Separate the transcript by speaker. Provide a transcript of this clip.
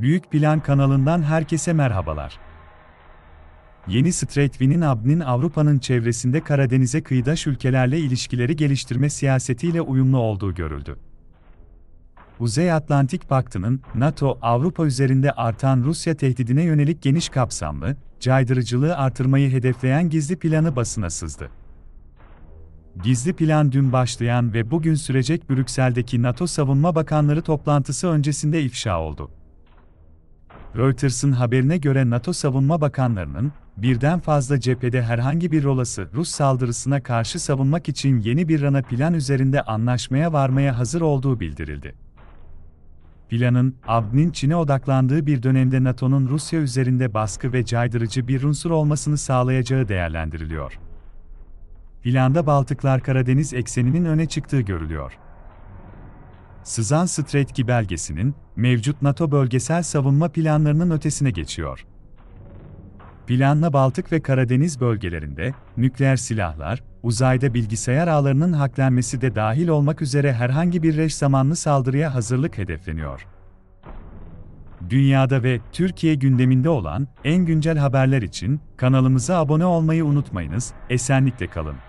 Speaker 1: Büyük Plan kanalından herkese merhabalar. Yeni Straitvin'in AB'nin Avrupa'nın çevresinde Karadeniz'e kıyıdaş ülkelerle ilişkileri geliştirme siyasetiyle uyumlu olduğu görüldü. Uzey Atlantik Paktı'nın NATO Avrupa üzerinde artan Rusya tehdidine yönelik geniş kapsamlı, caydırıcılığı artırmayı hedefleyen gizli planı basına sızdı. Gizli plan dün başlayan ve bugün sürecek Brüksel'deki NATO Savunma Bakanları toplantısı öncesinde ifşa oldu. Reuters'ın haberine göre NATO savunma bakanlarının, birden fazla cephede herhangi bir olası Rus saldırısına karşı savunmak için yeni bir rana plan üzerinde anlaşmaya varmaya hazır olduğu bildirildi. Planın, Avni'nin Çin'e odaklandığı bir dönemde NATO'nun Rusya üzerinde baskı ve caydırıcı bir unsur olmasını sağlayacağı değerlendiriliyor. Planda Baltıklar Karadeniz ekseninin öne çıktığı görülüyor sızan Stretki belgesinin, mevcut NATO bölgesel savunma planlarının ötesine geçiyor. Planla Baltık ve Karadeniz bölgelerinde, nükleer silahlar, uzayda bilgisayar ağlarının hacklenmesi de dahil olmak üzere herhangi bir reş zamanlı saldırıya hazırlık hedefleniyor. Dünyada ve Türkiye gündeminde olan en güncel haberler için kanalımıza abone olmayı unutmayınız, esenlikle kalın.